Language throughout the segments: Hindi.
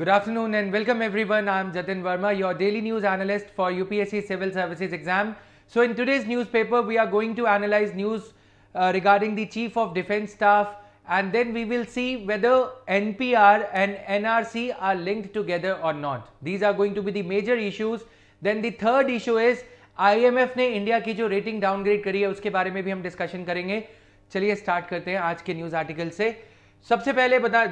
Good afternoon and welcome everyone. I'm Jatin Verma, your daily news analyst for UPSC Civil Services exam. So in today's newspaper, we are going to analyze news uh, regarding the Chief of Defence Staff and then we will see whether NPR and NRC are linked together or not. These are going to be the major issues. Then the third issue is IMF ne India ki jo rating downgrade करी hai, uske बारे mein bhi hum discussion karenge. Chaliye start karte hain aaj ke news article se. सबसे पहले बता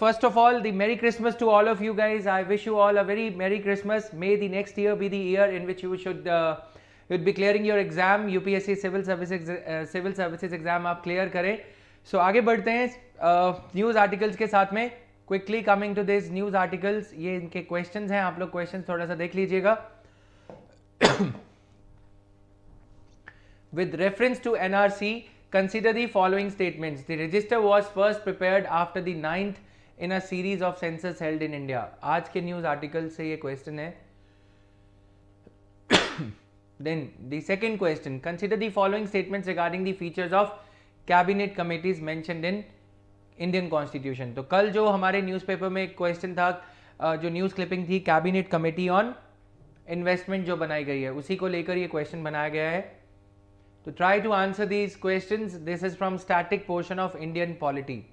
first of all the merry Christmas to all of you guys I wish you all a very merry Christmas may the next year be the year in which you should your exam U P S C civil service civil services exam आप क्लियर करें सो so, आगे बढ़ते हैं न्यूज़ uh, आर्टिकल्स के साथ में quickly coming to this news articles ये इनके क्वेश्चन हैं आप लोग क्वेश्चन थोड़ा सा देख लीजिएगा with reference to NRC Consider the following statements. The register was first prepared after the 9th in a series of census held in India. aaj ke news article se ye question hai Then the second question. Consider the following statements regarding the features of cabinet committees mentioned in Indian Constitution. to kal jo hamare newspaper mein ek question tha जो न्यूज़ क्लिपिंग थी कैबिनेट कमेटी ऑन इन्वेस्टमेंट जो बनाई गई है उसी को लेकर ये क्वेश्चन बनाया गया है To try to answer these questions, this is from static portion of Indian polity.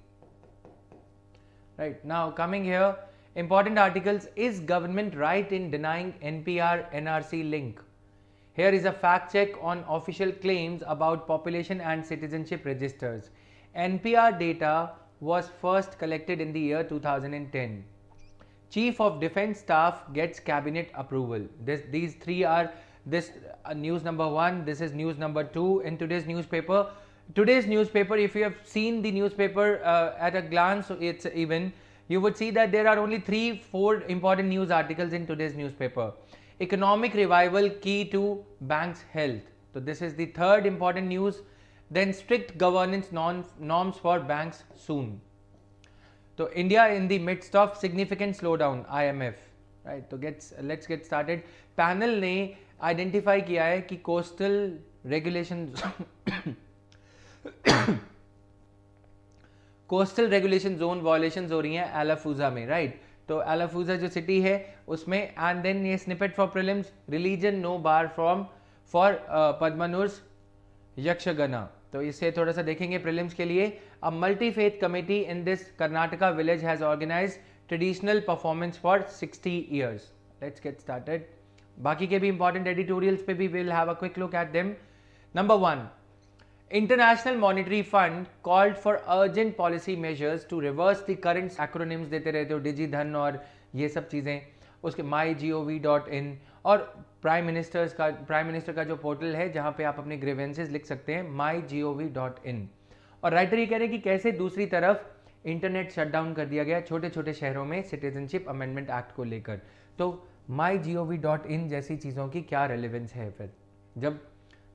Right now, coming here, important articles is government right in denying NPR NRC link? Here is a fact check on official claims about population and citizenship registers. NPR data was first collected in the year 2010. Chief of Defense Staff gets cabinet approval. This, these three are this uh, news number one, this is news number two in today's newspaper. Today's newspaper, if you have seen the newspaper uh, at a glance, it's even, you would see that there are only three, four important news articles in today's newspaper. Economic revival key to banks' health. So, this is the third important news. Then, strict governance norms for banks soon. So, India in the midst of significant slowdown, IMF. Right. So, gets, let's get started. Panel ne. Identify किया है कि coastal regulation coastal regulation zone violation हो रही हैं एलाफूजा में राइट right? तो एलाफूजा जो सिटी है उसमें एंड देन ये snippet for prelims religion no bar from for पद्मनुर्स यक्षगना तो इसे थोड़ा सा देखेंगे प्रिलिम्स के लिए a multi faith committee in this Karnataka village has organise traditional performance for 60 years let's get started बाकी के भी इंपॉर्टेंट एडिटोरियल्स पे भी will have a quick look at them number one international monetary fund called for urgent policy measures to reverse the current acronyms देते रहते हो डिजी धन और ये सब चीज़ें उसके माई जी ओ वी डॉट इन और प्राइम मिनिस्टर्स का प्राइम मिनिस्टर का जो पोर्टल है जहाँ पे आप अपने ग्रेवेंसेज लिख सकते हैं माई जी ओ वी डॉट इन और राइटर ये कह रहे हैं कि कैसे दूसरी तरफ इंटरनेट शटडाउन कर दिया गया छोटे छोटे शहरों में सिटीजनशिप अमेंडमेंट एक्ट को लेकर तो माई जी ओ वी डॉट इन जैसी चीज़ों की क्या रेलिवेंस है फिर जब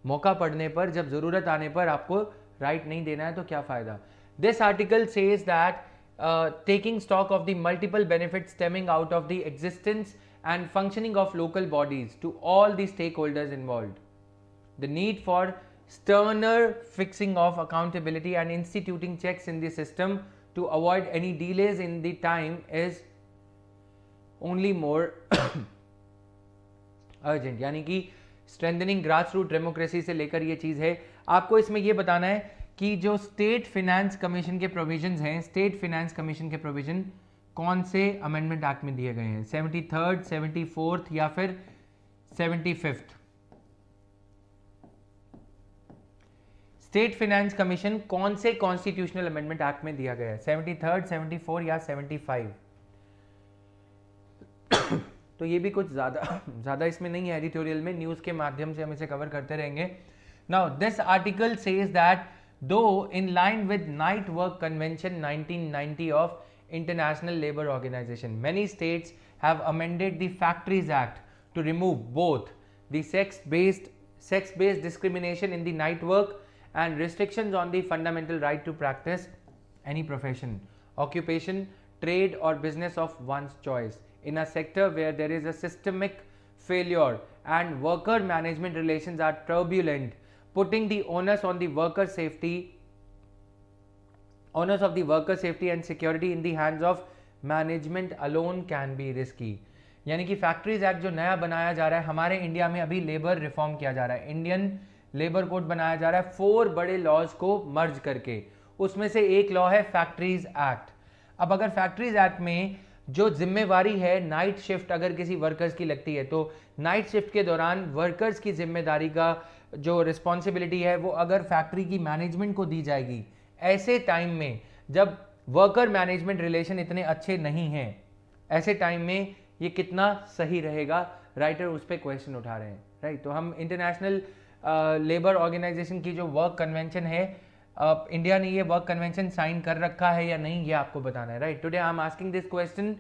मौका पड़ने पर जब ज़रूरत आने पर आपको राइट नहीं देना है तो क्या फ़ायदा this article says that taking stock of the multiple benefit stemming out of the existence and functioning of local bodies to all the stakeholders involve the need for sterner fixing of accountability and instituting checks in the system to avoid any delays in the time is only more urgent यानी कि स्ट्रेंथनिंग ग्रास रूट डेमोक्रेसी से लेकर यह चीज़ है आपको इसमें यह बताना है कि जो स्टेट फिनेंस कमीशन के प्रोविजन हैं स्टेट फिनेंस कमीशन के प्रोविजन कौन से अमेंडमेंट एक्ट में दिए गए हैं सेवेंटी थर्ड सेवेंटी फोर्थ या फिर seventy fifth state finance commission कौन से कॉन्स्टिट्यूशनल अमेंडमेंट एक्ट में दिया गया है सेवेंटी थर्ड सेवेंटी फोर या सेवेंटी फाइव तो ये भी कुछ ज़्यादा ज़्यादा इसमें नहीं है एडिटोरियल में न्यूज़ के माध्यम से हम इसे कवर करते रहेंगे now this article says that though in line with night work convention 1990 of international labour organisation many states have amended the factories act to remove both the sex based sex based discrimination in the night work and restriction on the fundamental right to practice any profession occupation trade और business of once choice in a sector where there is a systemic failure and worker management relations are turbulent putting the onus on the worker safety onus of the worker safety and security in the hands of management alone can be risky यानी कि फैक्ट्रीज एक्ट जो नया बनाया जा रहा है हमारे इंडिया में अभी लेबर रिफॉर्म किया जा रहा है इंडियन लेबर कोड बनाया जा रहा है फोर बड़े लॉज को मर्ज करके उसमें से एक लॉ है फैक्ट्रीज एक्ट अब अगर फैक्ट्रीज एक्ट में जो जिम्मेवारी है नाइट शिफ्ट अगर किसी वर्कर्स की लगती है तो नाइट शिफ्ट के दौरान वर्कर्स की जिम्मेदारी का जो रिस्पॉन्सिबिलिटी है वो अगर फैक्ट्री की मैनेजमेंट को दी जाएगी ऐसे टाइम में जब वर्कर मैनेजमेंट रिलेशन इतने अच्छे नहीं हैं ऐसे टाइम में ये कितना सही रहेगा राइटर उस पर क्वेश्चन उठा रहे हैं राइट तो हम इंटरनेशनल लेबर ऑर्गेनाइजेशन की जो वर्क कन्वेंशन है इंडिया ने ये वर्क कन्वेंशन साइन कर रखा है या नहीं ये आपको बताना है right today I am asking this question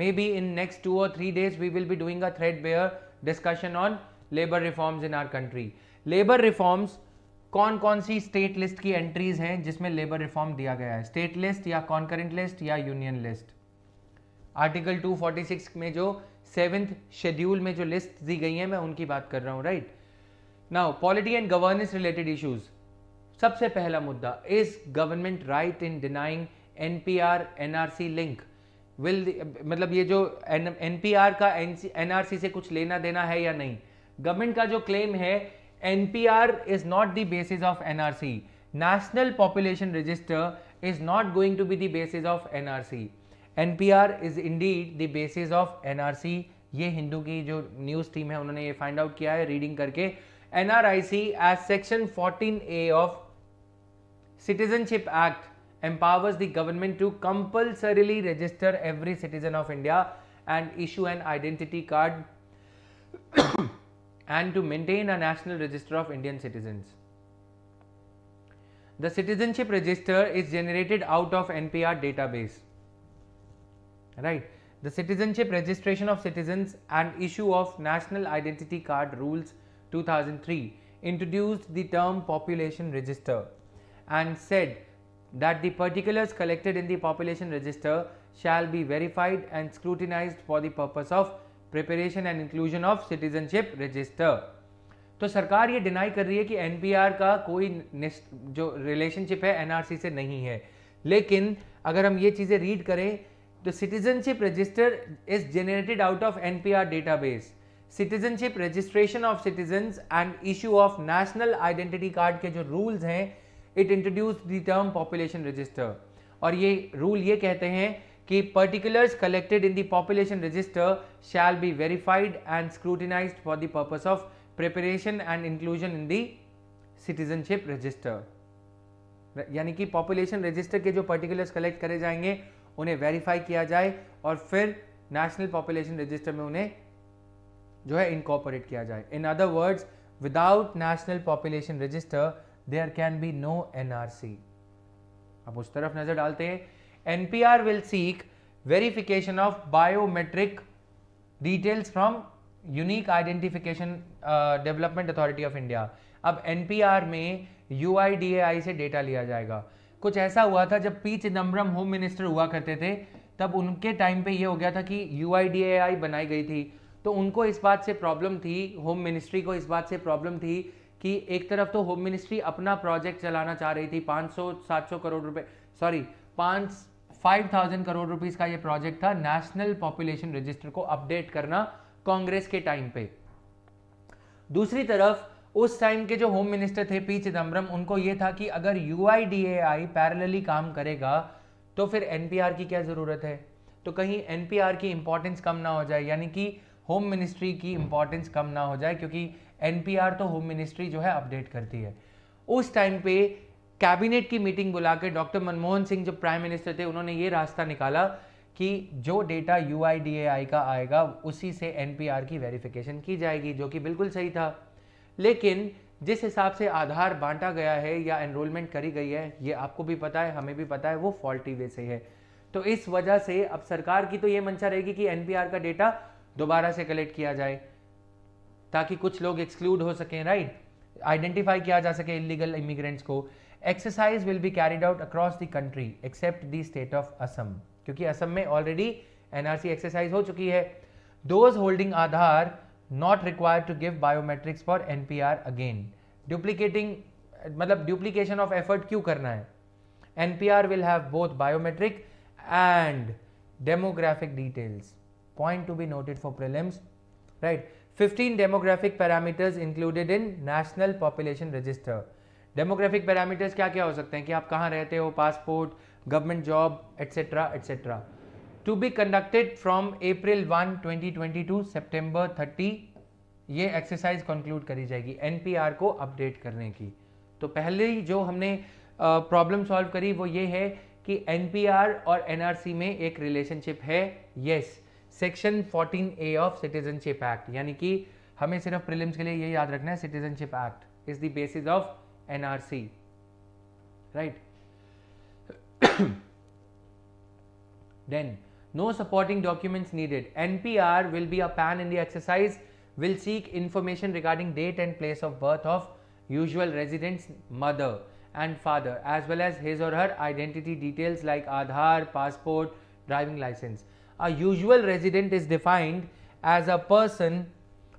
maybe in next two और three days we will be doing a threadbare discussion on labour reforms in our country labour reforms कौन कौन सी स्टेट लिस्ट की एंट्रीज हैं जिसमें लेबर रिफॉर्म दिया गया है स्टेट लिस्ट या कॉन्करेंट लिस्ट या यूनियन लिस्ट आर्टिकल 246 में जो सेवेंथ शेड्यूल में जो लिस्ट दी गई है मैं उनकी बात कर रहा हूँ right now polity and governance related issues सबसे पहला मुद्दा is government right in denying N N P R R C link will मतलब ये जो एन पी आर का एन आर सी से कुछ लेना देना है या नहीं गवर्नमेंट का जो क्लेम है N P R is not the basis of N R C national population register is not going to be the basis of N R C N P R is indeed the basis of N R C ये हिंदू की जो न्यूज़ टीम है उन्होंने ये फाइंड आउट किया है रीडिंग करके N R I C as section fourteen A of Citizenship Act empowers the government to compulsorily register every citizen of India and issue an identity card and to maintain a national register of Indian citizens. The citizenship register is generated out of NPR database. Right. The citizenship registration of citizens and issue of national identity card rules 2003 introduced the term population register and said that the particulars collected in the population register shall be verified and scrutinized for the purpose of preparation and inclusion of citizenship register. तो सरकार ये डिनाई कर रही है कि एनपीआर का कोई जो रिलेशनशिप है एनआरसी से नहीं है लेकिन अगर हम ये चीज़ें रीड करें तो citizenship register is generated out of NPR database citizenship registration of citizen and issue of national identity card के जो रूल्स हैं it introduce the term population register और ये रूल ये कहते हैं कि particulars collected in the population register shall be verified and scrutinize for the purpose of preparation and inclusion in the citizenship register यानी कि पॉपुलेशन रजिस्टर के जो पर्टिकुलर्स कलेक्ट करे जाएंगे उन्हें वेरीफाई किया जाए और फिर नेशनल पॉपुलेशन रजिस्टर में उन्हें जो है इनकॉपरेट किया जाए in other words without national population register there can be no NRC अब उस तरफ नजर डालते हैं NPR will seek verification of biometric details from unique identification development authority of India अब एनपीआर में यू से डेटा लिया जाएगा कुछ ऐसा हुआ था जब पी चिदम्बरम होम मिनिस्टर हुआ करते थे तब उनके टाइम पे ये हो गया था कि यू बनाई गई थी तो उनको इस बात से प्रॉब्लम थी होम मिनिस्ट्री को इस बात से प्रॉब्लम थी कि एक तरफ तो होम मिनिस्ट्री अपना प्रोजेक्ट चलाना चाह रही थी 500 700 करोड़ रुपए सॉरी पाँच फाइव थाउजेंड करोड़ रुपीज का ये प्रोजेक्ट था नेशनल पॉपुलेशन रजिस्टर को अपडेट करना कांग्रेस के टाइम पे दूसरी तरफ उस टाइम के जो होम मिनिस्टर थे पी चिदम्बरम उनको ये था कि अगर यू पैरलली काम करेगा तो फिर एनपीआर की क्या ज़रूरत है तो कहीं एनपीआर की इंपॉर्टेंस कम ना हो जाए यानी कि होम मिनिस्ट्री की इंपॉर्टेंस कम ना हो जाए क्योंकि एनपीआर तो होम मिनिस्ट्री जो है अपडेट करती है उस टाइम पे कैबिनेट की मीटिंग बुला के डॉक्टर मनमोहन सिंह जो प्राइम मिनिस्टर थे उन्होंने ये रास्ता निकाला कि जो डेटा यू का आएगा उसी से एन की वेरिफिकेशन की जाएगी जो कि बिल्कुल सही था लेकिन जिस हिसाब से आधार बांटा गया है या एनरोलमेंट करी गई है ये आपको भी पता है हमें भी पता है वो फॉल्टी वे से है तो इस वजह से अब सरकार की तो ये मंशा रहेगी कि एनपीआर का डेटा दोबारा से कलेक्ट किया जाए ताकि कुछ लोग एक्सक्लूड हो सकें राइट आइडेंटिफाई किया जा सके इलीगल इमिग्रेंट्स को exercise will be carried out across the country except the state of Assam क्योंकि असम में ऑलरेडी एनआरसी एक्सरसाइज हो चुकी है those holding Aadhaar not required to give biometrics for NPR again duplicating मतलब डुप्लीकेशन ऑफ एफर्ट क्यों करना है NPR will have both biometric and demographic details point to be noted for prelims right 15 demographic parameters included in national population register demographic parameters क्या क्या हो सकते हैं कि आप कहाँ रहते हो passport government job etcetera etcetera to be conducted from April 1 2022 September 30 ये एक्सरसाइज कंक्लूड करी जाएगी एनपीआर को अपडेट करने की तो पहले ही जो हमने प्रॉब्लम uh, सॉल्व करी वो ये है कि एनपीआर और एनआरसी में एक रिलेशनशिप है yes yes, section fourteen A of citizenship act यानी कि हमें सिर्फ प्रिलिम्स के लिए ये याद रखना है citizenship act is the basis of NRC right then no supporting documents needed NPR will be a pan India exercise will seek information regarding date and place of birth of usual residents mother and father as well as his और her identity details like Aadhaar passport driving licence A usual resident is defined as a person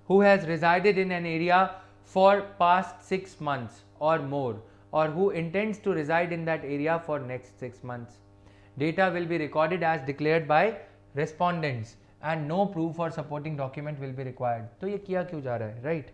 who has resided in an area for past 6 months or more or who intends to reside in that area for next 6 months. Data will be recorded as declared by respondents and no proof or supporting document will be required. So, ये किया क्यों जा रहा है right?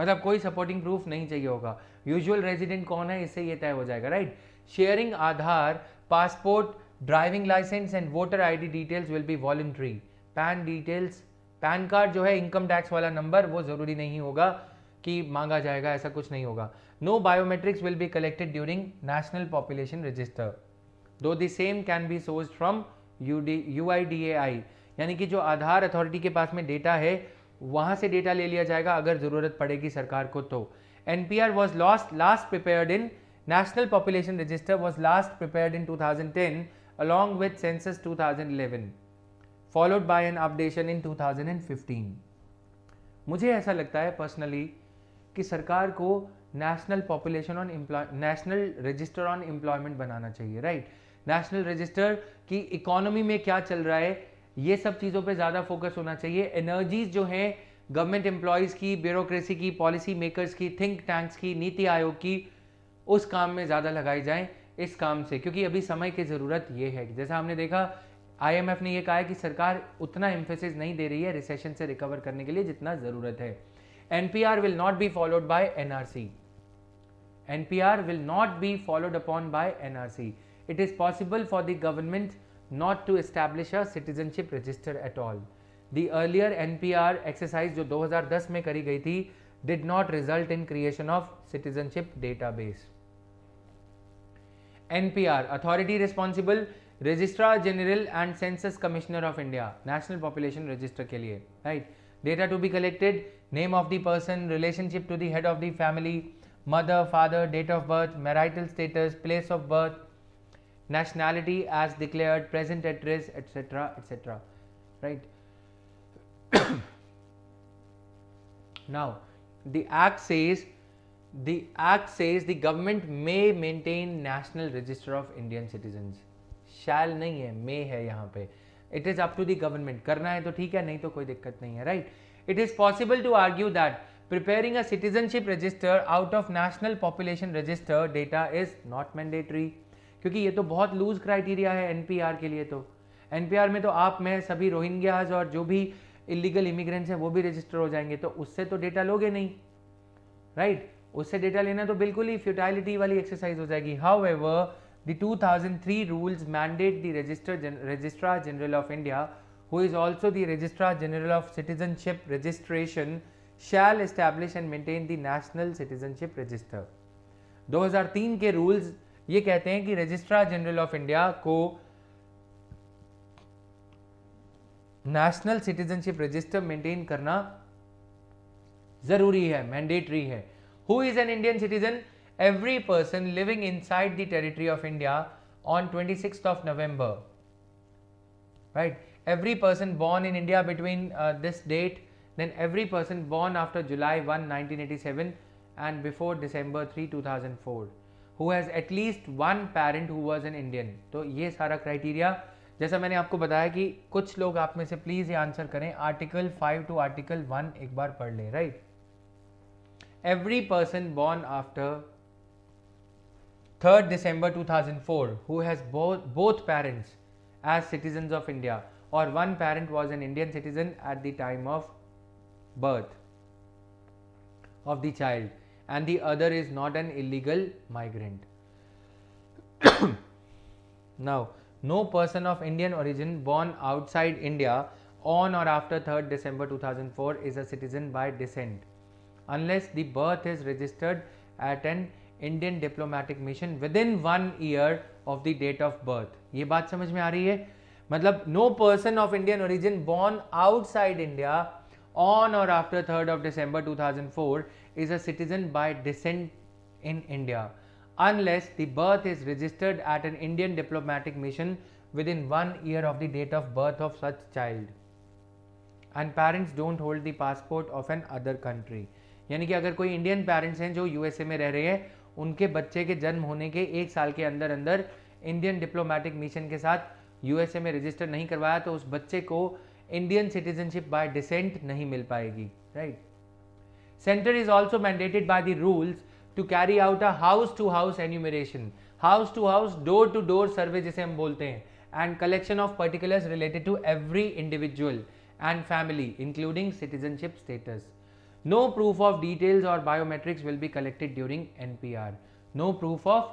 मतलब कोई सपोर्टिंग प्रूफ नहीं चाहिए होगा यूजुअल रेजिडेंट कौन है इससे ये तय हो जाएगा right sharing Aadhaar passport driving licence and voter ID details will be voluntary PAN details PAN card जो है इनकम टैक्स वाला नंबर वो ज़रूरी नहीं होगा कि मांगा जाएगा ऐसा कुछ नहीं होगा no biometrics will be collected during national population register though the same can be source from U D U I D A I यानी कि जो आधार अथॉरिटी के पास में डेटा है वहां से डेटा ले लिया जाएगा अगर ज़रूरत पड़ेगी सरकार को तो N P R was lost last prepared in national population register was last prepared in two thousand ten along with census 2011 followed by an updation in 2015 मुझे ऐसा लगता है पर्सनली कि सरकार को national population on national register on employment बनाना चाहिए राइट नेशनल रजिस्टर की इकोनॉमी में क्या चल रहा है ये सब चीज़ों पे ज़्यादा फोकस होना चाहिए एनर्जीज जो हैं गवर्नमेंट एम्प्लॉयज़ की ब्यूरोक्रेसी की पॉलिसी मेकर्स की थिंक टैंक्स की नीति आयोग की उस काम में ज़्यादा लगाई जाएं इस काम से क्योंकि अभी समय की ज़रूरत ये है जैसा हमने देखा आईएमएफ ने यह कहा है कि सरकार उतना इम्फोसिस नहीं दे रही है रिसेशन से रिकवर करने के लिए जितना जरूरत है NPR will not be followed by NRC NPR will not be followed upon by NRC it is possible for the government not to establish a citizenship register at all the earlier NPR exercise जो 2010 में करी गई थी did not result in creation of citizenship database NPR, Authority Responsible, Registrar General and Census Commissioner of India, National Population Register के लिए, right? Data to be collected, name of the person, relationship to the head of the family, mother, father, date of birth, marital status, place of birth, nationality as declared, present address, etc., etc., right? Now, the Act says the act says the government may maintain national register of Indian citizens. Shall nahi hai may hai yahan pe It is up to the government. karna hai to theek hai nahi to koi dikkat nahi hai right? It is possible to argue that preparing a citizenship register out of national population register data is not mandatory. क्योंकि ये तो बहुत लूज क्राइटेरिया है एनपीआर के लिए तो एनपीआर में तो आप मैं सभी रोहिंग्याज और जो भी इलीगल इमिग्रेंट्स हैं वो भी रजिस्टर हो जाएंगे तो उससे तो डेटा लोगे नहीं राइट right? उससे डेटा लेना तो बिल्कुल ही फ्यूटाइलिटी वाली एक्सरसाइज हो जाएगी however the two thousand three rules mandate the register registrar general of India who is also the Registrar General of Citizenship Registration, shall establish and maintain the National Citizenship Register. 2003 के रूल्स ये कहते हैं कि रजिस्ट्रार जनरल ऑफ इंडिया को नेशनल सिटीजनशिप रजिस्टर मेंटेन करना जरूरी है मैंडेटरी है Who is an Indian citizen? Every person living inside the territory of India on 26th of November. Right? Every person born in India between uh, this date, then every person born after July 1, 1987 and before December 3, 2004 who has at least one parent who was an Indian. So, ये सारा criteria जैसा मैंने आपको बताया कि कुछ लोग आप में से प्लीज़ ये आंसर करें आर्टिकल 5 टू आर्टिकल 1 एक बार पढ़ लें right right? every person born after 3rd December 2004 who has both, both parents as citizens of India or one parent was an Indian citizen at the time of birth of the child and the other is not an illegal migrant. now, no person of Indian origin born outside India on or after 3rd December 2004 is a citizen by descent unless the birth is registered at an Indian diplomatic mission within one year of the date of birth. ये बात समझ में आ रही है? मतलब no person of Indian origin born outside India on or after 3rd of December 2004 is a citizen by descent in India unless the birth is registered at an Indian diplomatic mission within one year of the date of birth of such child and parents don't hold the passport of an other country. यानी कि अगर कोई इंडियन पेरेंट्स हैं जो यूएसए में रह रहे हैं उनके बच्चे के जन्म होने के एक साल के अंदर अंदर इंडियन डिप्लोमेटिक मिशन के साथ यूएसए में रजिस्टर नहीं करवाया तो उस बच्चे को इंडियन सिटीजनशिप बाय डिसेंट नहीं मिल पाएगी right centre is also mandated by the rules to carry out a house to house enumeration house to house door to door survey जिसे हम बोलते हैं and collection of particulars related to every individual and family including citizenship status No proof of details or biometrics will be collected during NPR. No proof of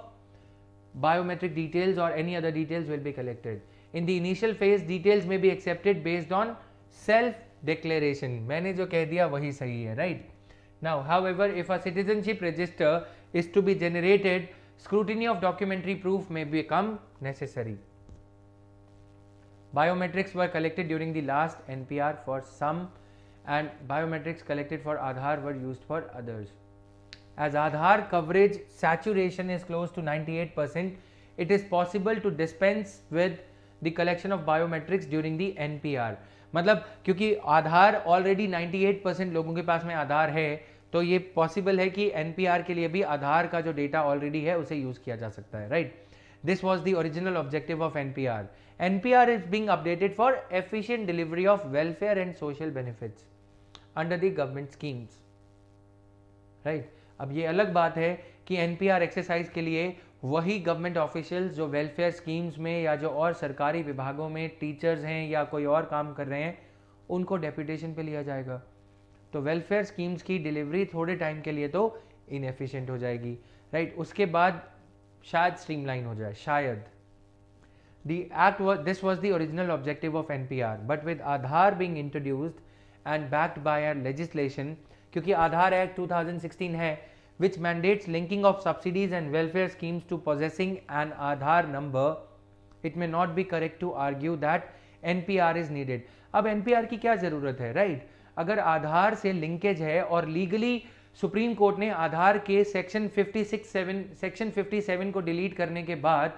biometric details or any other details will be collected. In the initial phase, details may be accepted based on self declaration. मैंने जो कह दिया वही right? Now, however, if a citizenship register is to be generated, scrutiny of documentary proof may become necessary. Biometrics were collected during the last NPR for some and biometrics collected for Aadhaar were used for others. As Aadhaar coverage saturation is close to 98%, it is possible to dispense with the collection of biometrics during the NPR. मतलब क्योंकि आधार ऑलरेडी 98% लोगों के पास में आधार है तो ये पॉसिबल है कि एनपीआर के लिए भी आधार का जो डेटा ऑलरेडी है उसे यूज किया जा सकता है right this was the original objective of NPR NPR is being updated for efficient delivery of welfare and social benefits under the government schemes right अब ये अलग बात है कि एनपीआर एक्सरसाइज के लिए वही गवर्नमेंट ऑफिशियल्स जो वेलफेयर स्कीम्स में या जो और सरकारी विभागों में टीचर्स हैं या कोई और काम कर रहे हैं उनको डेपुटेशन पे लिया जाएगा तो वेलफेयर स्कीम्स की डिलीवरी थोड़े टाइम के लिए तो इनएफिशिएंट हो जाएगी राइट right? उसके बाद शायद स्ट्रीमलाइन हो जाए शायद the act this was the original objective of N but with Aadhaar being introduced and backed by our legislation क्योंकि आधार एक्ट 2016 है which mandates linking of subsidies and welfare schemes to possessing an Aadhaar number it may not be correct to argue that N is needed अब एन की क्या ज़रूरत है राइट right? अगर आधार से लिंकेज है और लीगली सुप्रीम कोर्ट ने आधार के सेक्शन 56 सेक्शन 57 को डिलीट करने के बाद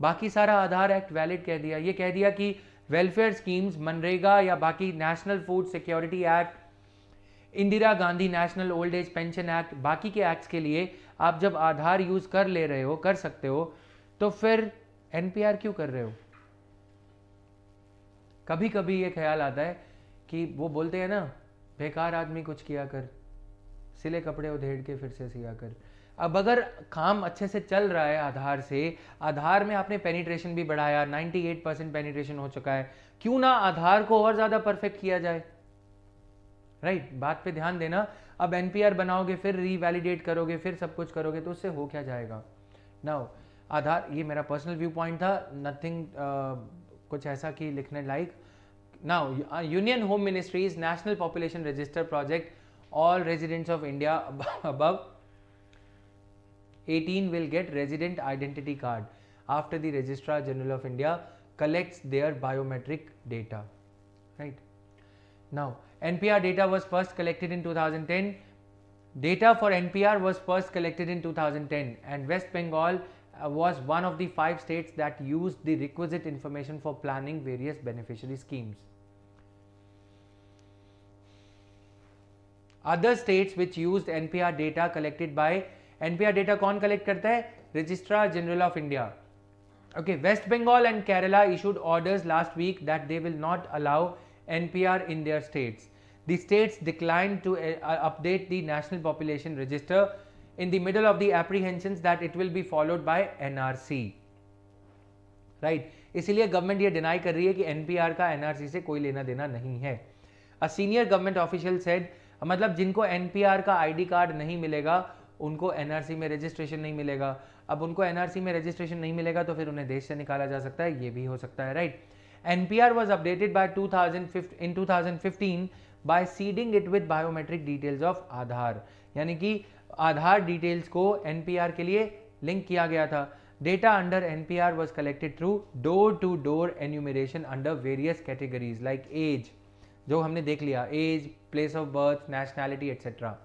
बाकी सारा आधार एक्ट वैलिड कह दिया ये कह दिया कि वेलफेयर स्कीम्स मनरेगा या बाकी national food security act Indira Gandhi national old age pension act बाकी के एक्ट्स के लिए आप जब आधार यूज़ कर ले रहे हो कर सकते हो तो फिर एन क्यों कर रहे हो कभी कभी ये ख्याल आता है कि वो बोलते हैं ना बेकार आदमी कुछ किया कर सिले कपड़े उधेड़ के फिर से सिया कर अब अगर काम अच्छे से चल रहा है आधार से आधार में आपने पेनिट्रेशन भी बढ़ाया 98 परसेंट पेनिट्रेशन हो चुका है क्यों ना आधार को और ज़्यादा परफेक्ट किया जाए राइट right, बात पे ध्यान देना अब एनपीआर बनाओगे फिर रीवैलिडेट करोगे फिर सब कुछ करोगे तो उससे हो क्या जाएगा नाउ आधार ये मेरा पर्सनल व्यू पॉइंट था नथिंग uh, कुछ ऐसा कि लिखने like now union home ministries national population register project all residents of India above 18 will get resident identity card after the registrar general of india collects their biometric data right now npr data was first collected in 2010 data for npr was first collected in 2010 and west bengal uh, was one of the five states that used the requisite information for planning various beneficiary schemes other states which used npr data collected by NPR data कौन कलेक्ट करता है registrar general of India okay West Bengal and Kerala issued orders last week that they will not allow NPR in their states the states decline to update the national population register in the middle of the the that it will be followed by NRC right इसीलिए गवर्नमेंट ये डिनाई कर रही है कि एनपीआर का एनआरसी से कोई लेना देना नहीं है a senior government official said मतलब जिनको एनपीआर का आईडी कार्ड नहीं मिलेगा उनको एनआरसी में रजिस्ट्रेशन नहीं मिलेगा अब उनको एनआरसी में रजिस्ट्रेशन नहीं मिलेगा तो फिर उन्हें देश से निकाला जा सकता है ये भी हो सकता है right NPR was updated by two in fifteen by seeding it with biometric details of Aadhaar यानी कि आधार डिटेल्स को एनपीआर के लिए लिंक किया गया था data under NPR was collected through door to door enumeration under various categories like age जो हमने देख लिया age place of birth nationality etcetera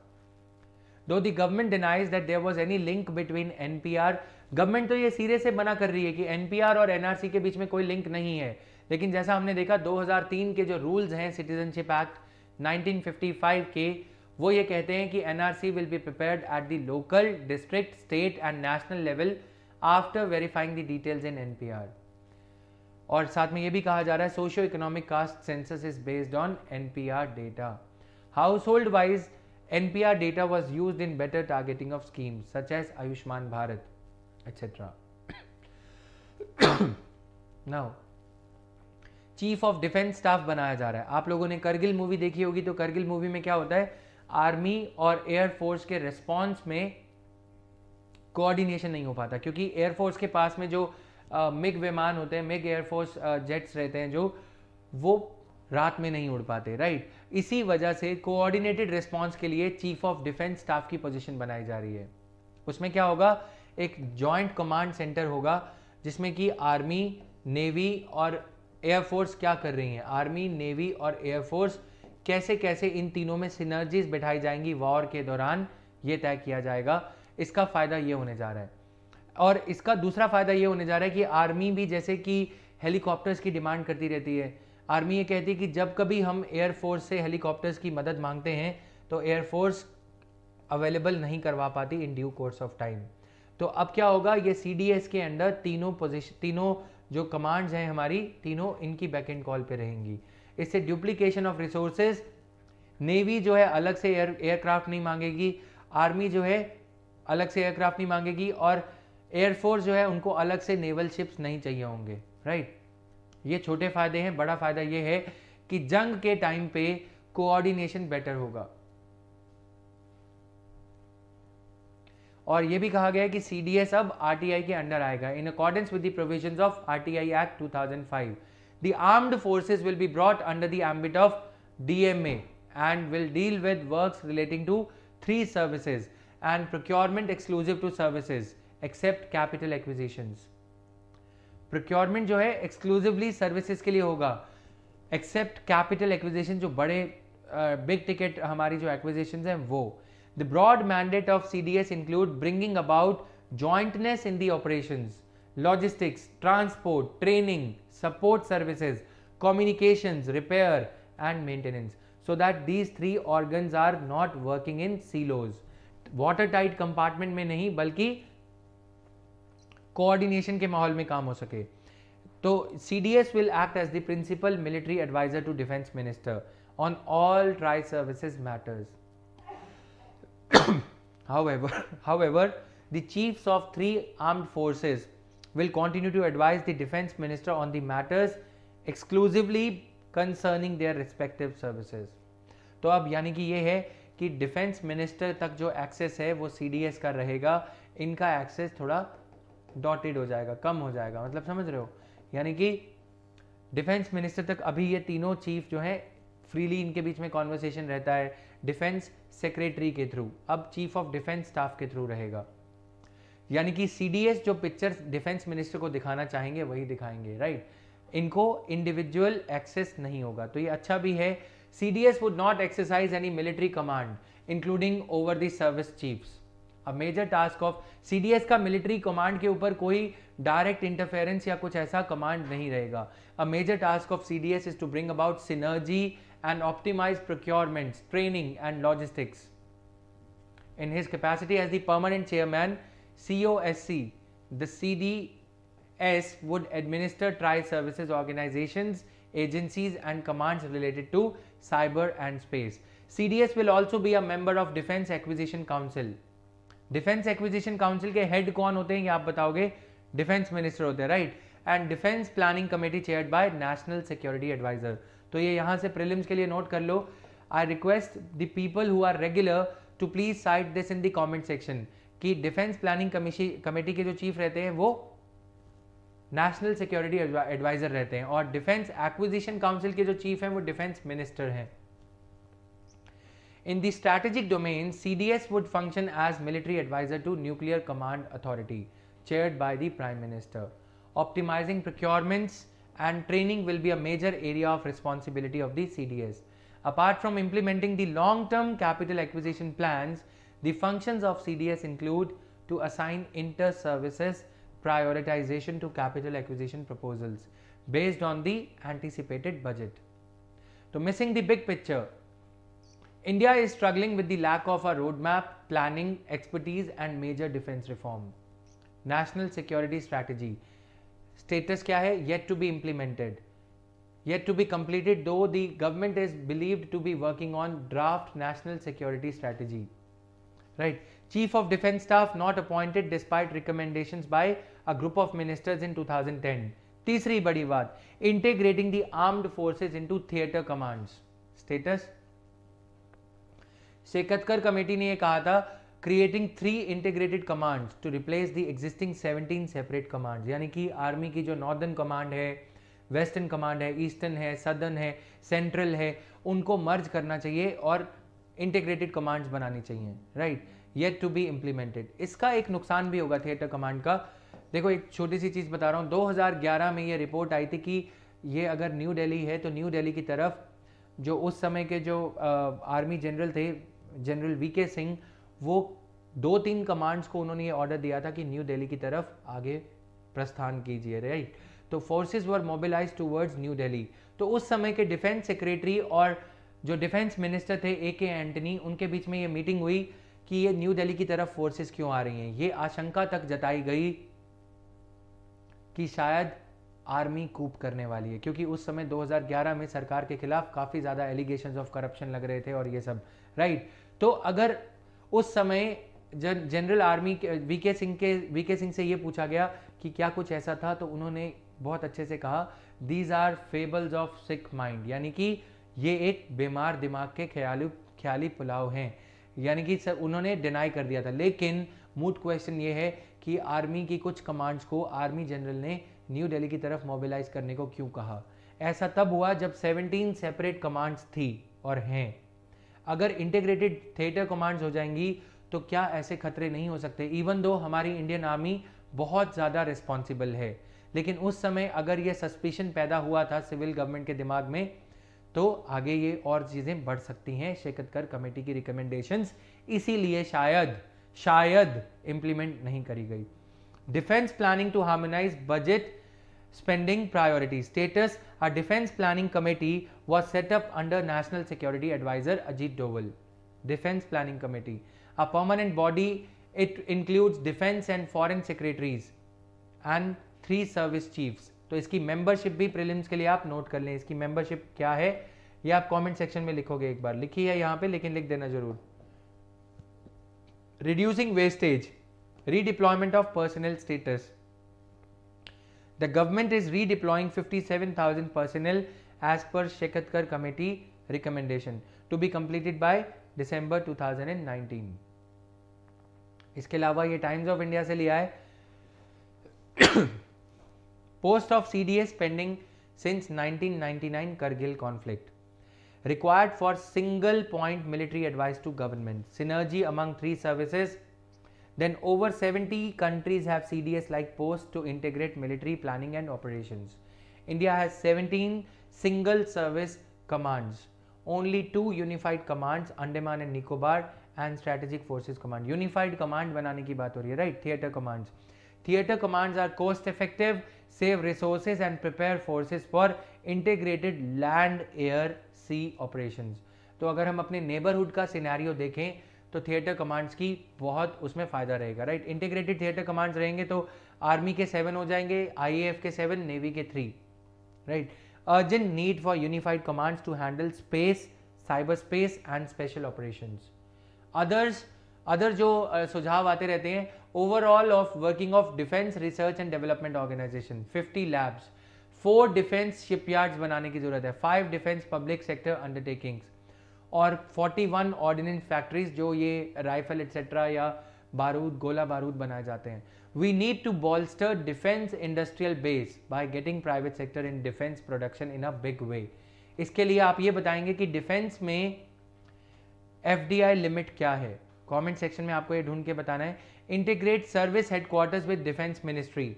though the government denies that there was any link between NPR government તો યે સીરિયસ સે મના કર રહી હે કે એનપીઆર ઓર એનઆરસી કે બીચ મે કોઈ લિંક નહીં હે લેકિન જૈસા હમણે દેખા 2003 કે જો રૂલ્સ હે સિટીઝનશિપ એક્ટ 1955 કે વો યે કહેતે હે કે NRC will be prepared at the local district state and national level after verifying the details in NPR ઓર સાથમે યે ભી કહા જા રહા હે socio economic caste census is based on NPR data household wise NPR data was used in better targeting of schemes such as Ayushman Bharat, etc. now, chief of defence staff बनाया जा रहा है आप लोगों ने करगिल मूवी देखी होगी तो करगिल मूवी में क्या होता है आर्मी और एयरफोर्स के रेस्पॉन्स में कोऑर्डिनेशन नहीं हो पाता क्योंकि एयरफोर्स के पास में जो मिग विमान होते हैं मिग एयरफोर्स जेट्स रहते हैं जो वो रात में नहीं उड़ पाते राइट इसी वजह से कोऑर्डिनेटेड रिस्पॉन्स के लिए चीफ ऑफ डिफेंस स्टाफ की पोजीशन बनाई जा रही है उसमें क्या होगा एक जॉइंट कमांड सेंटर होगा जिसमें कि आर्मी नेवी और एयरफोर्स क्या कर रही हैं आर्मी नेवी और एयरफोर्स कैसे कैसे इन तीनों में सिनर्जीज बिठाई जाएंगी वॉर के दौरान ये तय किया जाएगा इसका फ़ायदा ये होने जा रहा है और इसका दूसरा फ़ायदा ये होने जा रहा है कि आर्मी भी जैसे कि हेलीकॉप्टर्स की डिमांड करती रहती है आर्मी ये कहती है कि जब कभी हम एयरफोर्स से हेलीकॉप्टर्स की मदद मांगते हैं तो एयरफोर्स अवेलेबल नहीं करवा पाती in due course of time तो अब क्या होगा ये सी के अंडर तीनों पोजिशन तीनों जो कमांड्स हैं हमारी तीनों इनकी बैक एंड कॉल पे रहेंगी इससे डुप्लीकेशन ऑफ रिसोर्सेज नेवी जो है अलग से एयर एयरक्राफ्ट नहीं मांगेगी आर्मी जो है अलग से एयरक्राफ्ट नहीं मांगेगी और एयरफोर्स जो है उनको अलग से नेवल शिप्स नहीं चाहिए होंगे राइट ये छोटे फायदे हैं बड़ा फायदा ये है कि जंग के टाइम पे कोऑर्डिनेशन बेटर होगा और यह भी कहा गया है कि सी डी एस अब आरटीआई के अंडर आएगा in accordance with the provisions of RTI act to 2005 the armed forces will be brought under the ambit of DMA and will deal with works relating to three services and procurement exclusive to services except capital acquisitions procurement जो है एक्सक्लूसिवली सर्विसेज के लिए होगा एक्सेप्ट कैपिटल एक्विजेशन जो बड़े बिग uh, टिकट हमारी जो एक्विजेशन हैं वो the broad mandate of C D S include bringing about jointness in the operation logistics transport training support services communication repair and maintenance so that these three organ are not working in silos silos. Tight compartment में नहीं बल्कि कोऑर्डिनेशन के माहौल में काम हो सके तो C D S will act as the principal military adviser to defence minister on all tri services matters however the chiefs of three armed forces will continue to advise the defence minister on the matters exclusively concerning their respective services तो अब यानी कि ये है कि डिफेंस मिनिस्टर तक जो एक्सेस है वो सी डी एस का रहेगा इनका एक्सेस थोड़ा डॉटेड हो जाएगा कम हो जाएगा मतलब समझ रहे हो यानी कि डिफेंस मिनिस्टर तक अभी ये तीनों चीफ जो हैं फ्रीली इनके बीच में कॉन्वर्सेशन रहता है डिफेंस सेक्रेटरी के थ्रू अब चीफ ऑफ डिफेंस स्टाफ के थ्रू रहेगा यानी कि सीडीएस जो पिक्चर्स डिफेंस मिनिस्टर को दिखाना चाहेंगे वही दिखाएंगे राइट इनको इंडिविजुअल एक्सेस नहीं होगा तो ये अच्छा भी है CDS would not exercise any military command including over the service chiefs major task of CDS का मिलिट्री कमांड के ऊपर कोई डायरेक्ट इंटरफेरेंस या कुछ ऐसा कमांड नहीं रहेगा a major task of CDS is to bring about synergy and optimise procurement training and logistics in his capacity as the permanent chairman COSC the CDS would administer tri services organisation agencies and commands related to cyber and space CDS will also be a member of defence acquisition council defence acquisition council के हेड कौन होते हैं ये आप बताओगे डिफेंस मिनिस्टर होते हैं right and defence planning committee chair by national security advisor तो ये यहां से प्रिलिम्स के लिए नोट कर लो I request the people who are regular to please cite this in the comment section कि डिफेंस प्लानिंग कमेटी के जो चीफ रहते हैं वो नेशनल सिक्योरिटी एडवाइजर रहते हैं और डिफेंस एक्विजिशन काउंसिल के जो चीफ हैं वो डिफेंस मिनिस्टर हैं In the strategic domain, CDS would function as military advisor to Nuclear Command Authority, chaired by the Prime Minister. Optimizing procurements and training will be a major area of responsibility of the CDS. Apart from implementing the long-term capital acquisition plans, the functions of CDS include to assign inter-services prioritization to capital acquisition proposals based on the anticipated budget. So, missing the big picture, India is struggling with the lack of a roadmap, planning, expertise, and major defense reform. National security strategy. Status kya hai? Yet to be implemented. Yet to be completed, though the government is believed to be working on draft national security strategy. Right. Chief of Defense Staff not appointed despite recommendations by a group of ministers in 2010. तीसरी बड़ी बात integrating the armed forces into theatre commands. Status? Shekatkar committee ने यह कहा था creating three integrated commands to replace the existing 17 separate commands यानी कि आर्मी की जो नॉर्दर्न कमांड है वेस्टर्न कमांड है ईस्टर्न है सदर्न है सेंट्रल है उनको मर्ज करना चाहिए और इंटीग्रेटेड कमांड्स बनानी चाहिए right yet to be implemented इसका एक नुकसान भी होगा थिएटर कमांड का देखो एक छोटी सी चीज़ बता रहा हूँ 2011 में ये रिपोर्ट आई थी कि ये अगर न्यू दिल्ली है तो न्यू दिल्ली की तरफ जो उस समय के जो आ, आर्मी जनरल थे जनरल वी के सिंह वो दो तीन कमांड्स को उन्होंने ये ऑर्डर दिया था कि न्यू दिल्ली की तरफ आगे प्रस्थान कीजिए राइट तो forces were mobilise towards New Delhi तो उस समय के डिफेंस सेक्रेटरी और जो डिफेंस मिनिस्टर थे ए के एंटनी उनके बीच में ये मीटिंग हुई कि ये न्यू दिल्ली की तरफ फोर्सेस क्यों आ रही हैं ये आशंका तक जताई गई कि शायद आर्मी कूप करने वाली है क्योंकि उस समय 2011 में सरकार के खिलाफ काफ़ी ज़्यादा एलिगेशंस ऑफ करप्शन लग रहे थे और ये सब राइट right? तो अगर उस समय जन general army we K Singh के वी के सिंह से ये पूछा गया कि क्या कुछ ऐसा था तो उन्होंने बहुत अच्छे से कहा these are fables of sick mind यानी कि ये एक बीमार दिमाग के ख्याली ख्याली पुलाव हैं यानी कि सर उन्होंने डिनाई कर दिया था लेकिन मूड क्वेश्चन ये है कि आर्मी की कुछ कमांड्स को आर्मी जनरल ने न्यू दिल्ली की तरफ मोबिलाइज करने को क्यों कहा ऐसा तब हुआ जब 17 सेपरेट कमांड्स थी और हैं अगर इंटीग्रेटेड थिएटर कमांड्स हो जाएंगी तो क्या ऐसे खतरे नहीं हो सकते इवन दो हमारी इंडियन आर्मी बहुत ज़्यादा रिस्पॉन्सिबल है लेकिन उस समय अगर ये सस्पेशन पैदा हुआ था सिविल गवर्नमेंट के दिमाग में तो आगे ये और चीज़ें बढ़ सकती हैं कर कमेटी की रिकमेंडेशंस इसीलिए शायद शायद इम्प्लीमेंट नहीं करी गई defence planning to harmonise budget spending priority status uh defence planning committee was set up under National Security Advisor Ajit Doval, Defense Planning Committee. A permanent body, it includes defense and foreign secretaries and three service chiefs. तो इसकी मेंबरशिप भी प्रिलिम्स के लिए आप नोट कर लें इसकी मेंबरशिप क्या है ये आप कमेंट सेक्शन में लिखोगे एक बार लिखी है यहाँ पे लेकिन लिख देना जरूर reducing wastage, redeployment of personnel status. The government is redeploying 57,000 personnel as per Shekatkar committee recommendation to be completed by December 2019. इसके अलावा ये टाइम्स ऑफ इंडिया से लिया है post of C D S 1999 Kargil conflict, required for single point military advice to government. Synergy among three services, then over 70 countries have cds like post to integrate military planning and operations india has 17 single service commands only two unified commands Andaman and Nicobar and strategic forces command unified command बनाने की बात हो रही है right theatre commands theatre commands are cost effective save resources and prepare forces for integrated land air sea operation तो अगर हम अपने नेबरहुड का सिनेरियो देखें तो थिएटर कमांड्स की बहुत उसमें फायदा रहेगा राइट इंटीग्रेटेड थिएटर कमांड्स रहेंगे तो आर्मी के सेवन हो जाएंगे आई के सेवन नेवी के three right urgent need for unified commands to handle space cyberspace and special operations others other जो सुझाव आते रहते हैं overall of working of defence research and development organisation 50 labs four defence shipyards बनाने की जरूरत है five defence public sector undertakings और 41 ऑर्डिनेंस फैक्ट्रीज जो ये राइफल एट्सेट्रा या बारूद गोला बारूद बनाए जाते हैं we need to bolster defence industrial base by getting private sector in defence production in a big way इसके लिए आप ये बताएंगे कि डिफेंस में एफ लिमिट क्या है कमेंट सेक्शन में आपको ये ढूंढ के बताना है integrate service headquarters with defence ministry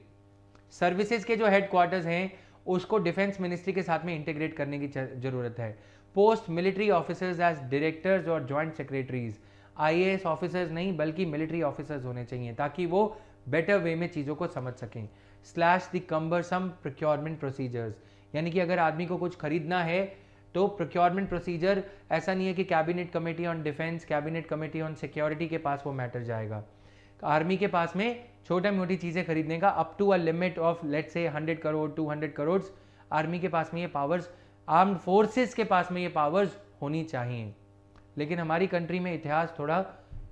services के जो हेडक्वार्टर्स हैं उसको डिफेंस मिनिस्ट्री के साथ में इंटीग्रेट करने की जरूरत है post military officers as directors और ज्वाइंट सेक्रेटरीज़ आई ऑफिसर्स नहीं बल्कि मिलिट्री ऑफिसर्स होने चाहिए ताकि वो बेटर वे में चीज़ों को समझ सकें slash the sum procurement procedures यानी कि अगर आदमी को कुछ खरीदना है तो प्रोक्योरमेंट प्रोसीजर ऐसा नहीं है कि cabinet committee on defence cabinet committee on security के पास वो मैटर जाएगा आर्मी के पास में छोटा मोटी चीज़ें खरीदने का up to a limit of let's say hundred crore hundred crore army के पास में ये पावर्स आर्म्ड फोर्सेस के पास में ये पावर्स होनी चाहिए लेकिन हमारी कंट्री में इतिहास थोड़ा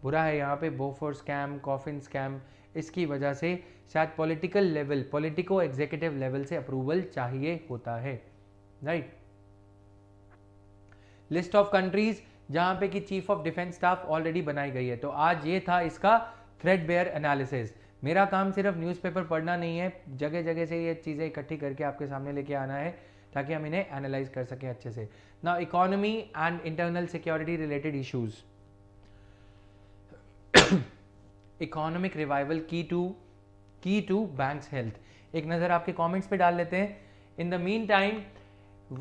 बुरा है यहाँ पे बोफोर स्कैम कॉफिन स्कैम इसकी वजह से शायद political level politico executive level से अप्रूवल चाहिए होता है राइट लिस्ट ऑफ कंट्रीज जहां पे कि chief of defence staff already बनाई गई है तो आज ये था इसका थ्रेड बेयर एनालिसिस मेरा काम सिर्फ न्यूज़पेपर पढ़ना नहीं है जगह जगह से ये चीज़ें इकट्ठी करके आपके सामने लेके आना है ताकि हम इन्हें एनालाइज कर सकें अच्छे से ना economy and internal security related issues economic revival की to key to banks health एक नज़र आपके कमेंट्स पे डाल लेते हैं in the meantime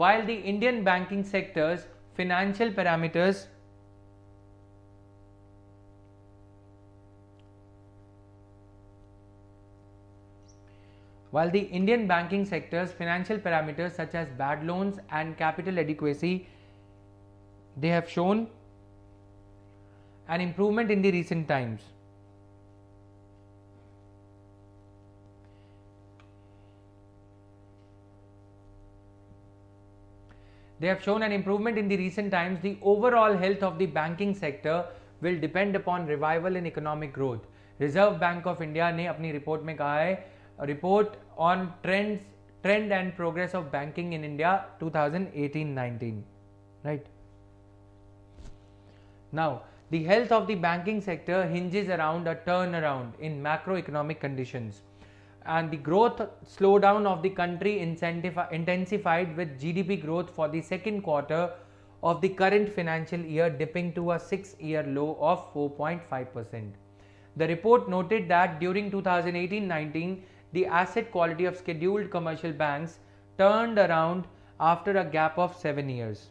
while the Indian banking sectors financial parameters While the Indian banking sector's financial parameters such as bad loans and capital adequacy, they have shown an improvement in the recent times. They have shown an improvement in the recent times. The overall health of the banking sector will depend upon revival in economic growth. Reserve Bank of India ne apni report mein kaha hai report on trends trend and progress of banking in India 2018-19 right now the health of the banking sector hinges around a turnaround in macroeconomic conditions and the growth slowdown of the country intensified with GDP growth for the second quarter of the current financial year dipping to a 6 year low of 4.5%. The report noted that during 2018 19, the asset quality of scheduled commercial banks turned around after a gap of 7 years.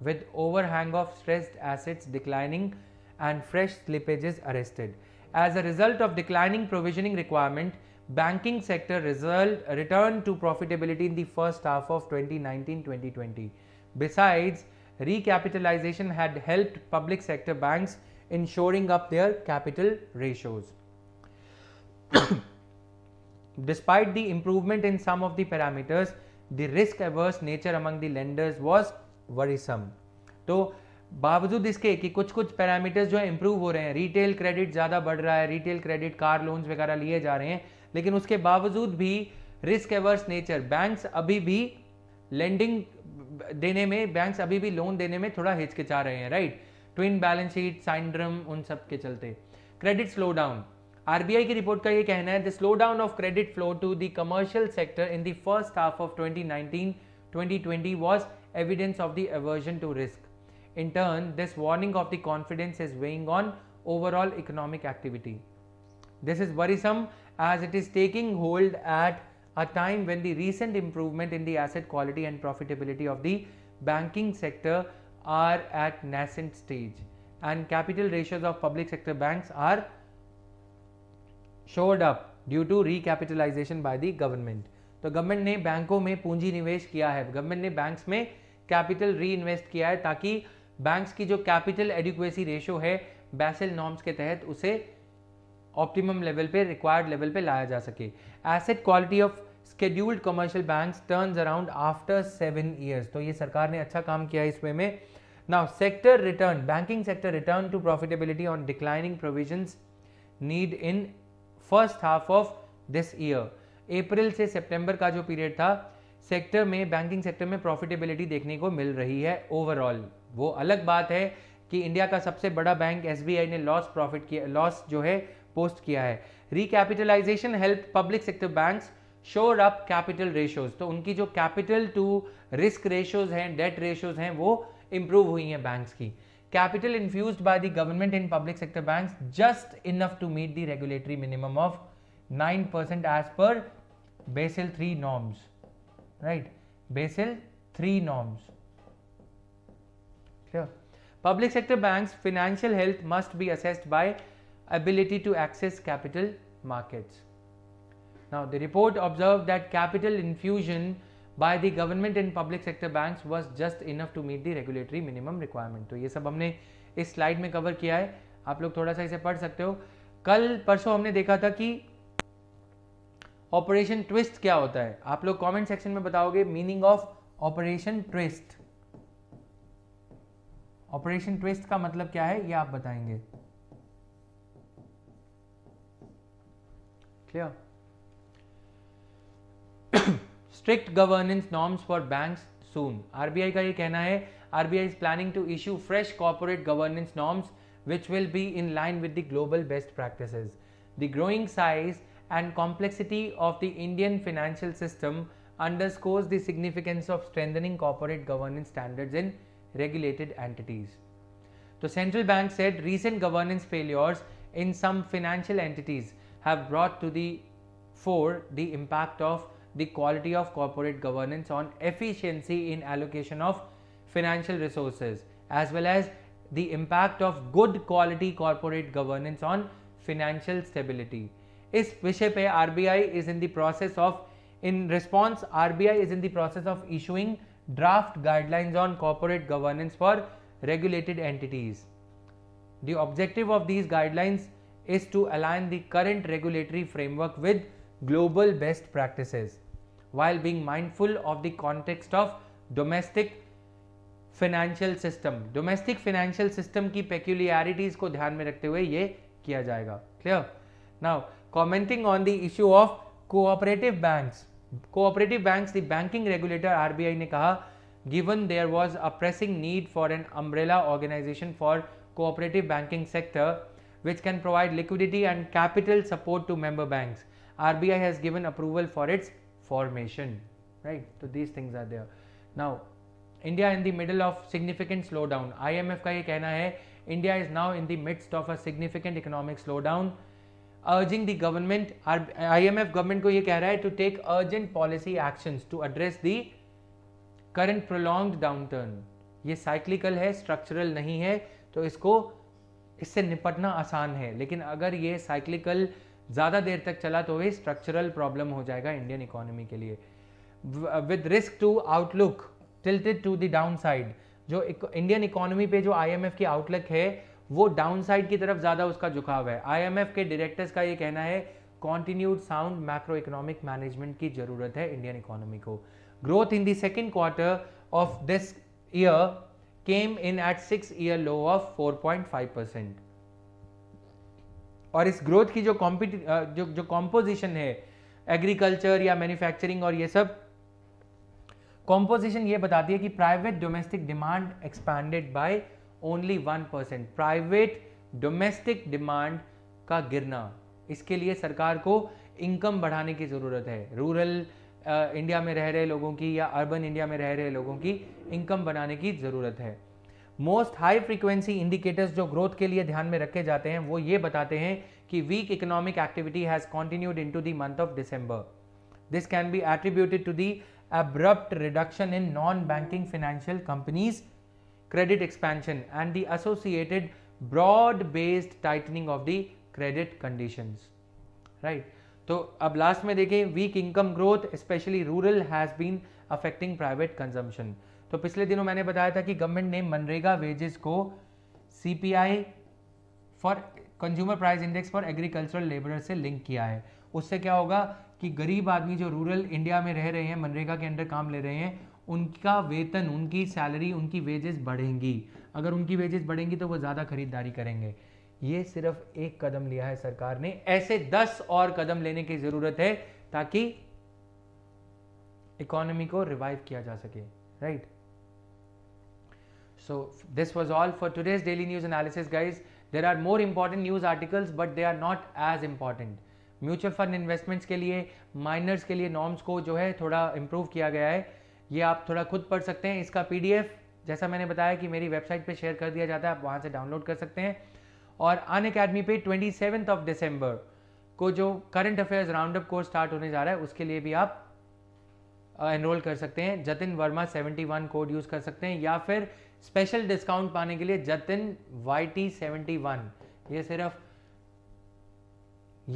With overhang of stressed assets declining and fresh slippages arrested. As a result of declining provisioning requirement, banking sector result, returned to profitability in the first half of 2019-2020. Besides, recapitalization had helped public sector banks in shoring up their capital ratios. Despite the improvement in some of the parameters, the risk averse nature among the lenders was worrisome. to तो बावजूद इसके कि कुछ कुछ पैरामीटर्स जो है इंप्रूव हो रहे हैं रिटेल क्रेडिट ज़्यादा बढ़ रहा है रिटेल क्रेडिट कार लोन्स वगैरह लिए जा रहे हैं लेकिन उसके बावजूद भी रिस्क एवर्स नेचर बैंक्स अभी भी लेंडिंग देने में बैंक्स अभी भी लोन देने में थोड़ा हिचकिचा रहे हैं right twin balance sheet syndrome उन सब के चलते क्रेडिट स्लो डाउन आरबीआई की रिपोर्ट का ये कहना है the slowdown of the flow to the commercial sector in the first 2019 2020 was evidence of the aversion to risk. In turn, this warning of the confidence is weighing on overall economic activity. This is worrisome as it is taking hold at a time when the recent improvement in the asset quality and profitability of the banking sector are at nascent stage and capital ratios of public sector banks are shored up due to recapitalisation by the government तो गवर्नमेंट ने बैंकों में पूंजी निवेश किया है गवर्नमेंट ने बैंक्स में कैपिटल री इन्वेस्ट किया है ताकि बैंक्स की जो कैपिटल एडिक्वेसी रेशो है बैसल नॉर्म्स के तहत उसे ऑप्टिमम लेवल पे रिक्वायर्ड लेवल पे लाया जा सके asset quality of scheduled commercial banks turns around after seven years तो ये सरकार ने अच्छा काम किया इस वे में now sector return banking sector return to profitability on declining provision need in first half of this year अप्रैल से सितंबर का जो पीरियड था सेक्टर में बैंकिंग सेक्टर में प्रॉफिटेबिलिटी देखने को मिल रही है ओवरऑल वो अलग बात है कि इंडिया का सबसे बड़ा बैंक एस ने लॉस प्रॉफिट किया लॉस जो है पोस्ट किया है recapitalisation help public sector bank shore up capital ratios तो उनकी जो कैपिटल टू रिस्क रेशियोज हैं डेट रेशियोज हैं वो इंप्रूव हुई हैं बैंक्स की capital infused by the government in public sector banks just enough to meet the regulatory minimum of 9% as per Basel 3 norms, right? Basel 3 norms. Clear? Public sector banks' financial health must be assessed by ability to access capital markets. Now, the report observed that capital infusion by the government and public sector bank was just enough to meet the regulatory minimum requirement तो ये सब हमने इस स्लाइड में कवर किया है आप लोग थोड़ा सा इसे पढ़ सकते हो कल परसों हमने देखा था कि ऑपरेशन ट्विस्ट क्या होता है आप लोग कमेंट सेक्शन में बताओगे meaning of operation twist operation twist का मतलब क्या है ये आप बताएंगे clear strict governance norms for banks soon. RBI का ये कहना है RBI is planning to issue fresh corporate governance norms which will be in line with the global best practices. The growing size and complexity of the Indian financial system underscores the significance of strengthening corporate governance standards in regulated entities. The central bank said recent governance failures in some financial entities have brought to the fore the impact of the quality of corporate governance on efficiency in allocation of financial resources as well as the impact of good quality corporate governance on financial stability. इस विषय पे RBI is in the process of in response RBI is in the process of issuing draft guidelines on corporate governance for regulated entities. The objective of these guidelines is to align the current regulatory framework with global best practices while being mindful of the context of domestic financial system, domestic financial system की peculiarities को ध्यान में रखते हुए ये किया जाएगा Clear? Now commenting on the issue of cooperative banks, cooperative banks, the banking regulator RBI ने कहा given there was a pressing need for an umbrella organization for cooperative banking sector which can provide liquidity and capital support to member banks RBI has given approval for its formation, right? So these things are there. Now, India in the middle of significant slowdown. IMF का ये कहना है India is now in the midst of a significant economic slowdown. Urging the government, IMF government को ये कह रहा है to take urgent policy actions to address the current prolonged downturn. ये cyclical है structural नहीं है तो इसको इससे निपटना आसान है लेकिन अगर ये साइक्लिकल ज़्यादा देर तक चला तो वही स्ट्रक्चरल प्रॉब्लम हो जाएगा इंडियन इकोनॉमी के लिए with risk to outlook tilted to the downside जो इंडियन इकोनॉमी पे जो आईएमएफ की आउटलुक है वो डाउन साइड की तरफ ज़्यादा उसका झुकाव है आईएमएफ के डायरेक्टर्स का ये कहना है continued sound macroeconomic management की ज़रूरत है इंडियन इकोनॉमी को growth in the second quarter of this year came in at six year low of four point five percent और इस ग्रोथ की जो कॉम्पिट जो जो कॉम्पोजिशन है एग्रीकल्चर या मैन्युफैक्चरिंग और ये सब कॉम्पोजिशन ये बताती है कि private domestic demand expanded by only one percent private domestic demand का गिरना इसके लिए सरकार को इनकम बढ़ाने की ज़रूरत है रूरल इंडिया में रह रहे लोगों की या अर्बन इंडिया में रह रहे लोगों की इनकम बनाने की ज़रूरत है मोस्ट हाई फ्रीक्वेंसी इंडिकेटर्स जो ग्रोथ के लिए ध्यान में रखे जाते हैं वो ये बताते हैं कि weak economic activity has continued into the month of December this can be attributed to the abrupt reduction in non banking financial companies credit expansion and the associated broad based tightening of the credit condition right तो अब लास्ट में देखें weak income growth specially rural has been affecting private consumption तो पिछले दिनों मैंने बताया था कि गवर्नमेंट ने मनरेगा वेजेस को CPI for consumer price index for agricultural labour से लिंक किया है उससे क्या होगा कि गरीब आदमी जो रूरल इंडिया में रह रहे हैं मनरेगा के अंडर काम ले रहे हैं उनका वेतन उनकी सैलरी उनकी वेजेस बढ़ेंगी अगर उनकी वेजेस बढ़ेंगी तो वो ज़्यादा खरीदारी करेंगे ये सिर्फ एक कदम लिया है सरकार ने ऐसे दस और कदम लेने की ज़रूरत है ताकि इकोनॉमी को रिवाइव किया जा सके right right? So this was all for today's daily news analysis guys. There are more important news articles but they are not as important. Mutual fund investments के लिए माइनर्स के लिए नॉर्म्स को जो है थोड़ा इम्प्रूव किया गया है ये आप थोड़ा खुद पढ़ सकते हैं इसका पीडीएफ जैसा मैंने बताया कि मेरी वेबसाइट पे शेयर कर दिया जाता है आप वहाँ से डाउनलोड कर सकते हैं और अन अकेडमी पे ट्वेंटी ऑफ दिसंबर को जो current affairs round up course start होने जा रहा है उसके लिए भी आप एनरोल uh, कर सकते हैं जतिन वर्मा 71 कोड यूज़ कर सकते हैं या फिर स्पेशल डिस्काउंट पाने के लिए Jatin Y T seventy one ये सिर्फ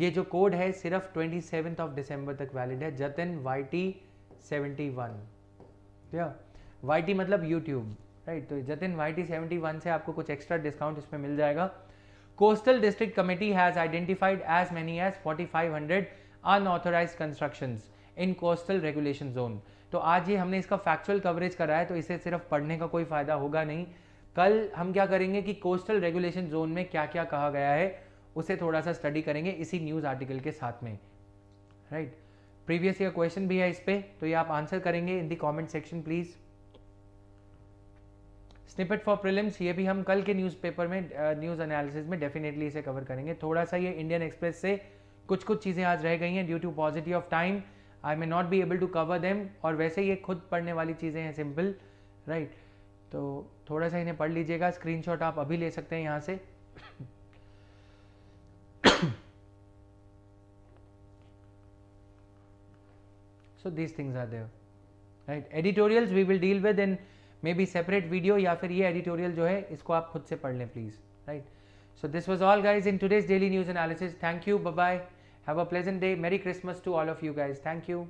ये जो कोड है सिर्फ ट्वेंटी सेवेंथ ऑफ दिसंबर तक वैलिड है Jatin Y T seventy one या वाई टी मतलब यूट्यूब राइट तो Jatin Y T seventy one से आपको कुछ एक्स्ट्रा डिस्काउंट इसमें मिल जाएगा coastal district committee has identified as many as forty five hundred unauthorised construction in coastal regulation zone तो आज ही हमने इसका फैक्चुअल कवरेज करा है तो इसे सिर्फ पढ़ने का कोई फायदा होगा नहीं कल हम क्या करेंगे कि कोस्टल रेगुलेशन जोन में क्या क्या कहा गया है उसे थोड़ा सा स्टडी करेंगे इसी न्यूज़ आर्टिकल के साथ में राइट प्रीवियस ईयर क्वेश्चन भी है इस पर तो ये आप आंसर करेंगे in the comment section please snippet for prelims ये भी हम कल के न्यूज़पेपर में न्यूज़ एनालिसिस में डेफिनेटली इसे कवर करेंगे थोड़ा सा ये इंडियन एक्सप्रेस से कुछ कुछ चीज़ें आज रह गई हैं due to paucity of time I may not be able to cover them और वैसे ये खुद पढ़ने वाली चीज़ें हैं सिंपल राइट right? तो थोड़ा सा इन्हें पढ़ लीजिएगा स्क्रीनशॉट आप अभी ले सकते हैं यहाँ से so these things are there right editorials we will deal with in maybe separate video या फिर ये editorial जो है इसको आप खुद से पढ़ लें please right so this was all guys in today's daily news analysis thank you bye bye Have a pleasant day. Merry Christmas to all of you guys. Thank you.